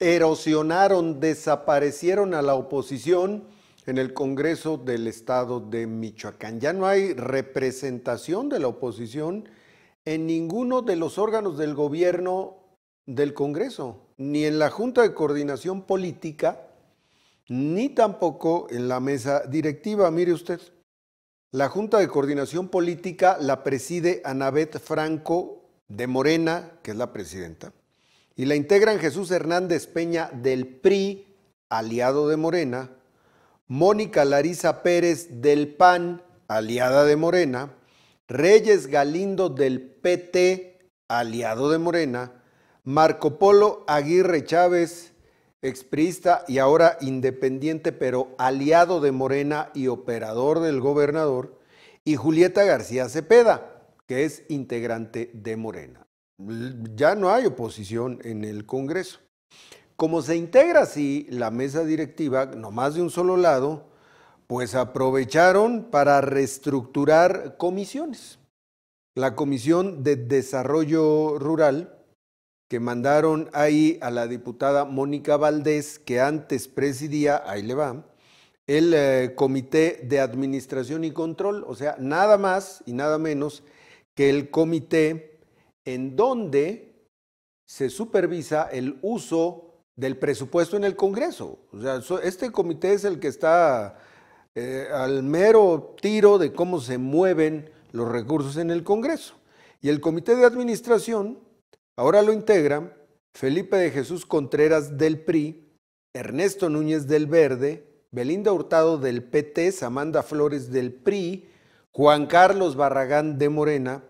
erosionaron, desaparecieron a la oposición en el Congreso del Estado de Michoacán. Ya no hay representación de la oposición en ninguno de los órganos del gobierno del Congreso, ni en la Junta de Coordinación Política, ni tampoco en la mesa directiva. Mire usted, la Junta de Coordinación Política la preside Anabet Franco de Morena, que es la presidenta y la integran Jesús Hernández Peña del PRI, aliado de Morena, Mónica Larisa Pérez del PAN, aliada de Morena, Reyes Galindo del PT, aliado de Morena, Marco Polo Aguirre Chávez, exprista y ahora independiente, pero aliado de Morena y operador del gobernador, y Julieta García Cepeda, que es integrante de Morena ya no hay oposición en el Congreso. Como se integra así la mesa directiva, nomás de un solo lado, pues aprovecharon para reestructurar comisiones. La Comisión de Desarrollo Rural, que mandaron ahí a la diputada Mónica Valdés, que antes presidía, ahí le va, el eh, Comité de Administración y Control, o sea, nada más y nada menos que el Comité en donde se supervisa el uso del presupuesto en el Congreso. O sea, este comité es el que está eh, al mero tiro de cómo se mueven los recursos en el Congreso. Y el comité de administración ahora lo integran Felipe de Jesús Contreras del PRI, Ernesto Núñez del Verde, Belinda Hurtado del PT, Samanda Flores del PRI, Juan Carlos Barragán de Morena,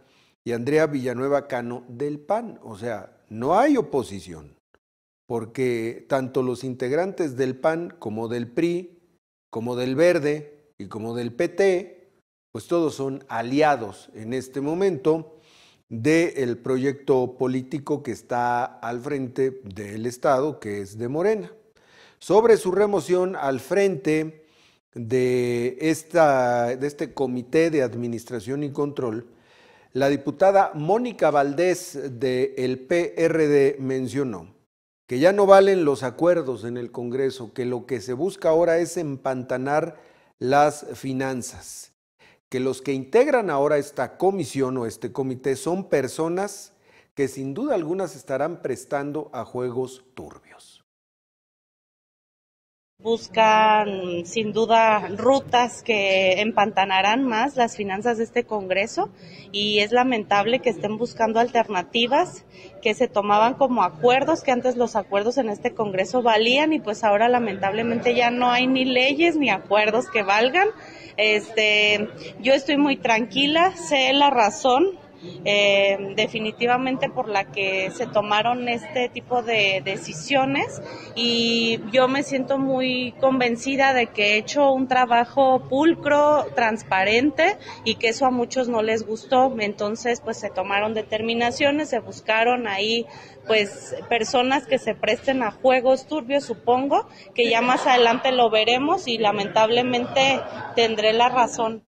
y Andrea Villanueva Cano del PAN. O sea, no hay oposición, porque tanto los integrantes del PAN como del PRI, como del Verde y como del PT, pues todos son aliados en este momento del proyecto político que está al frente del Estado, que es de Morena. Sobre su remoción al frente de, esta, de este Comité de Administración y Control, la diputada Mónica Valdés del PRD mencionó que ya no valen los acuerdos en el Congreso, que lo que se busca ahora es empantanar las finanzas, que los que integran ahora esta comisión o este comité son personas que sin duda algunas estarán prestando a juegos turbios buscan sin duda rutas que empantanarán más las finanzas de este Congreso y es lamentable que estén buscando alternativas que se tomaban como acuerdos, que antes los acuerdos en este Congreso valían y pues ahora lamentablemente ya no hay ni leyes ni acuerdos que valgan. Este, yo estoy muy tranquila, sé la razón eh, definitivamente por la que se tomaron este tipo de decisiones y yo me siento muy convencida de que he hecho un trabajo pulcro, transparente y que eso a muchos no les gustó. Entonces, pues se tomaron determinaciones, se buscaron ahí pues personas que se presten a juegos turbios, supongo, que ya más adelante lo veremos y lamentablemente tendré la razón.